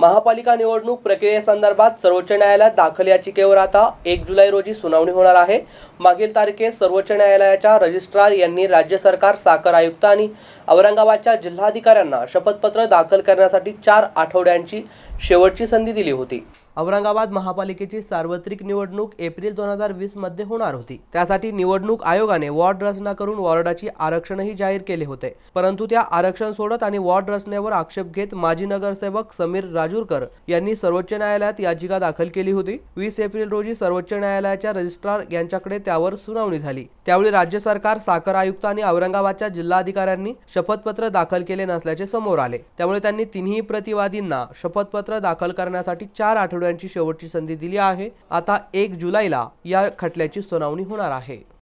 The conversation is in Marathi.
महापालिका निवडणूक प्रक्रियेसंदर्भात सर्वोच्च न्यायालयात दाखल याचिकेवर आता एक जुलै रोजी सुनावणी होणार आहे मागील तारखेस सर्वोच्च न्यायालयाच्या रजिस्ट्रार यांनी राज्य सरकार साखर आयुक्त आणि औरंगाबादच्या जिल्हाधिकाऱ्यांना शपथपत्र दाखल करण्यासाठी चार आठवड्यांची शेवटची संधी दिली होती औरंगाबाद महापालिकेची सार्वत्रिक निवडणूक एप्रिल दोन हजार वीस मध्ये होणार होती त्यासाठी निवडणूक आयोगाने वॉर्ड रचना करून वॉर्डाची आरक्षणही जाहीर केले होते परंतु त्या आरक्षण सोडत आणि वॉर्ड रचनेवर आक्षेप घेत माजी नगरसेवक समीर राजूरकर यांनी सर्वोच्च न्यायालयात याचिका दाखल केली होती वीस एप्रिल रोजी सर्वोच्च न्यायालयाच्या रजिस्ट्रार यांच्याकडे त्यावर सुनावणी झाली त्यावेळी राज्य सरकार साखर आयुक्त आणि औरंगाबादच्या जिल्हाधिकाऱ्यांनी शपथपत्र दाखल केले नसल्याचे समोर आले त्यामुळे त्यांनी तिन्ही प्रतिवादींना शपथपत्र दाखल करण्यासाठी चार आठवडे निवडण्याची शेवटची संधी दिली आहे आता एक जुलैला या खटल्याची सुनावणी होणार आहे